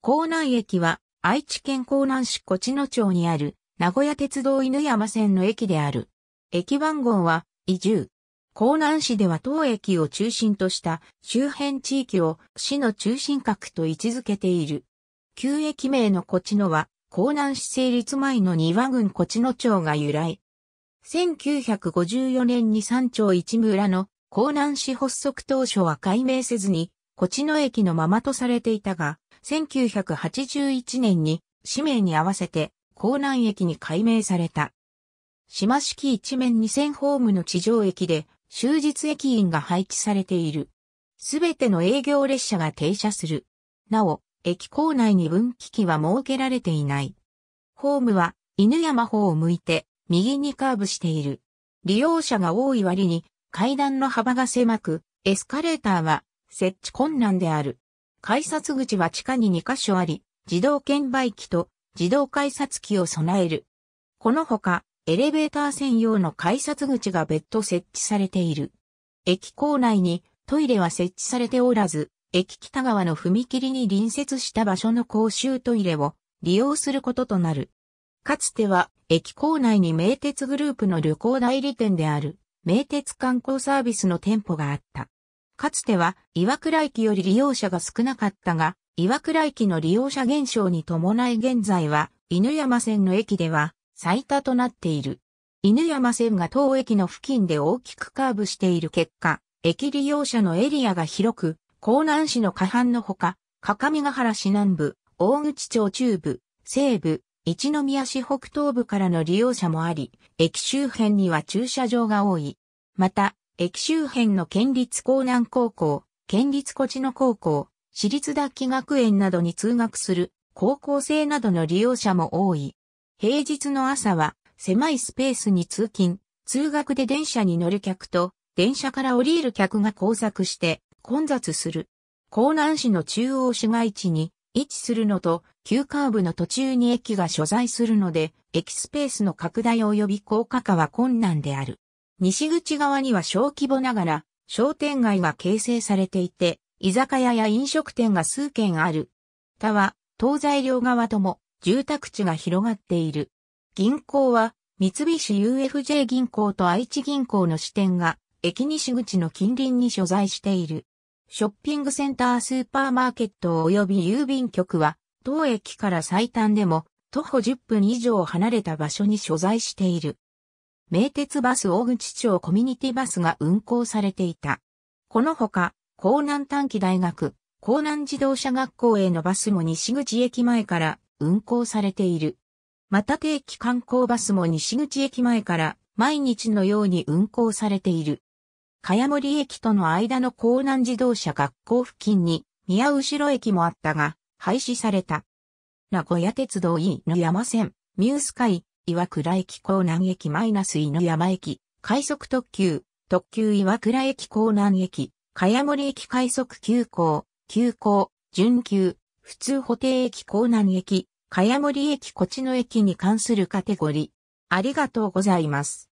江南駅は愛知県江南市小知野町にある名古屋鉄道犬山線の駅である。駅番号は移住。江南市では当駅を中心とした周辺地域を市の中心核と位置づけている。旧駅名のこちのは、江南市成立前の庭郡こちの町が由来。1954年に三町一村の江南市発足当初は解明せずにコチノ駅のままとされていたが、1981年に氏名に合わせて港南駅に改名された。島式一面2000ホームの地上駅で終日駅員が配置されている。すべての営業列車が停車する。なお、駅構内に分岐器は設けられていない。ホームは犬山方を向いて右にカーブしている。利用者が多い割に階段の幅が狭く、エスカレーターは設置困難である。改札口は地下に2カ所あり、自動券売機と自動改札機を備える。このほか、エレベーター専用の改札口が別途設置されている。駅構内にトイレは設置されておらず、駅北側の踏切に隣接した場所の公衆トイレを利用することとなる。かつては、駅構内に名鉄グループの旅行代理店である、名鉄観光サービスの店舗があった。かつては岩倉駅より利用者が少なかったが、岩倉駅の利用者減少に伴い現在は、犬山線の駅では最多となっている。犬山線が当駅の付近で大きくカーブしている結果、駅利用者のエリアが広く、江南市の下半のほか、各務原市南部、大口町中部、西部、一宮市北東部からの利用者もあり、駅周辺には駐車場が多い。また、駅周辺の県立江南高校、県立小地野高校、私立田学園などに通学する高校生などの利用者も多い。平日の朝は狭いスペースに通勤、通学で電車に乗る客と電車から降りる客が交錯して混雑する。江南市の中央市街地に位置するのと、急カーブの途中に駅が所在するので、駅スペースの拡大及び高架化は困難である。西口側には小規模ながら商店街が形成されていて、居酒屋や飲食店が数軒ある。他は東西両側とも住宅地が広がっている。銀行は三菱 UFJ 銀行と愛知銀行の支店が駅西口の近隣に所在している。ショッピングセンタースーパーマーケット及び郵便局は、当駅から最短でも徒歩10分以上離れた場所に所在している。名鉄バス大口町コミュニティバスが運行されていた。このほか、江南短期大学、江南自動車学校へのバスも西口駅前から運行されている。また定期観光バスも西口駅前から毎日のように運行されている。茅森駅との間の江南自動車学校付近に宮後駅もあったが廃止された。名古屋鉄道 E の山線、ミュースカイ、岩倉駅港南駅マイナス犬山駅、快速特急、特急岩倉駅港南駅、茅森駅快速急行、急行、準急、普通補定駅港南駅、茅森駅こちの駅に関するカテゴリー。ありがとうございます。